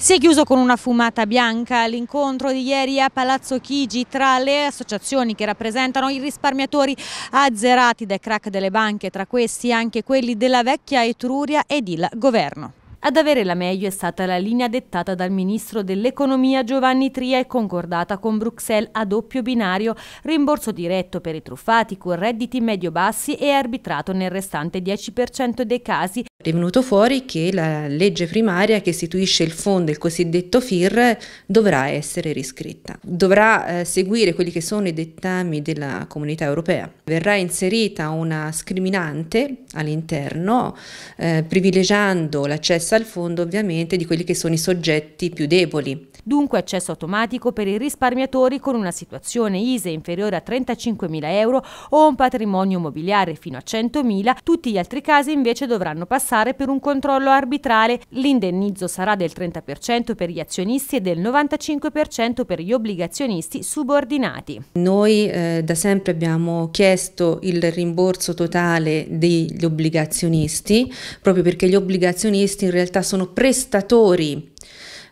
Si è chiuso con una fumata bianca l'incontro di ieri a Palazzo Chigi tra le associazioni che rappresentano i risparmiatori azzerati dai crack delle banche, tra questi anche quelli della vecchia Etruria ed il governo. Ad avere la meglio è stata la linea dettata dal ministro dell'economia Giovanni Tria e concordata con Bruxelles a doppio binario, rimborso diretto per i truffati con redditi medio-bassi e arbitrato nel restante 10% dei casi è venuto fuori che la legge primaria che istituisce il fondo, il cosiddetto FIR, dovrà essere riscritta. Dovrà eh, seguire quelli che sono i dettami della comunità europea. Verrà inserita una scriminante all'interno, eh, privilegiando l'accesso al fondo ovviamente di quelli che sono i soggetti più deboli. Dunque accesso automatico per i risparmiatori con una situazione ISE inferiore a 35.000 euro o un patrimonio immobiliare fino a 100.000, tutti gli altri casi invece dovranno passare passare per un controllo arbitrale. L'indennizzo sarà del 30% per gli azionisti e del 95% per gli obbligazionisti subordinati. Noi eh, da sempre abbiamo chiesto il rimborso totale degli obbligazionisti, proprio perché gli obbligazionisti in realtà sono prestatori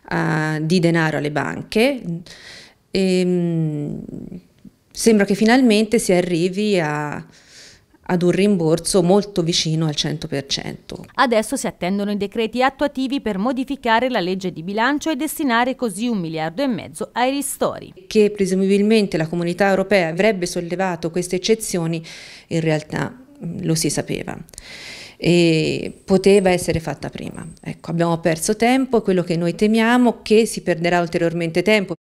eh, di denaro alle banche. E, ehm, mh, sembra che finalmente si arrivi a ad un rimborso molto vicino al 100%. Adesso si attendono i decreti attuativi per modificare la legge di bilancio e destinare così un miliardo e mezzo ai ristori. Che presumibilmente la comunità europea avrebbe sollevato queste eccezioni, in realtà mm, lo si sapeva e poteva essere fatta prima. Ecco, abbiamo perso tempo, quello che noi temiamo è che si perderà ulteriormente tempo.